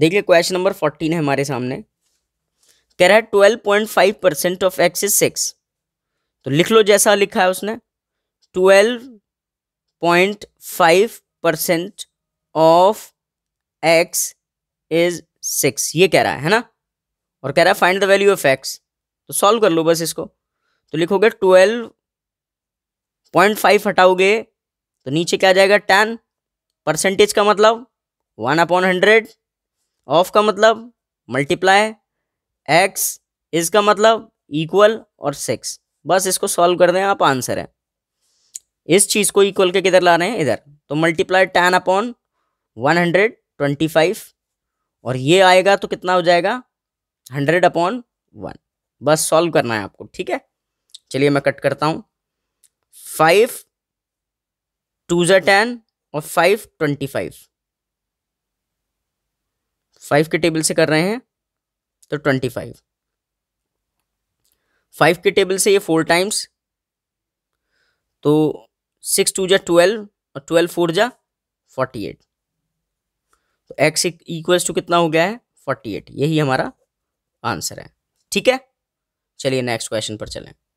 देखिए question number fourteen है हमारे सामने कह रहा है twelve point five percent of X is six तो लिख लो जैसा लिखा है उसने twelve point five percent of X is six ये कह रहा है है ना और कह रहा है find the value of X तो सॉल्व कर लो बस इसको तो लिखोगे ट्वेल्व पॉइंट फाइव हटाओगे तो नीचे क्या आ जाएगा टेन परसेंटेज का मतलब वन अपॉन हंड्रेड ऑफ का मतलब मल्टीप्लाई एक्स इसका मतलब इक्वल और सिक्स बस इसको सॉल्व कर दें आप आंसर है इस चीज़ को इक्वल के किधर ला रहे हैं इधर तो multiply ten upon one hundred twenty five और ये आएगा तो कितना हो जाएगा हंड्रेड अपॉन वन बस सॉल्व करना है आपको ठीक है चलिए मैं कट करता हूँ फाइव टू ज़ा टेन और फाइव ट्वेंटी फाइव फाइव के टेबल से कर रहे हैं तो ट्वेंटी फाइव फाइव के टेबल से ये फोर टाइम्स तो सिक्स टू जा ट्वेल्व और ट्वेल्व फोर जा फोर्टी एट तो एक्स इक्वल्स टू कितना हो गया है फोर्टी एट यही हमारा आंसर है ठीक है चलिए नेक्स्ट क्वेश्चन पर चलें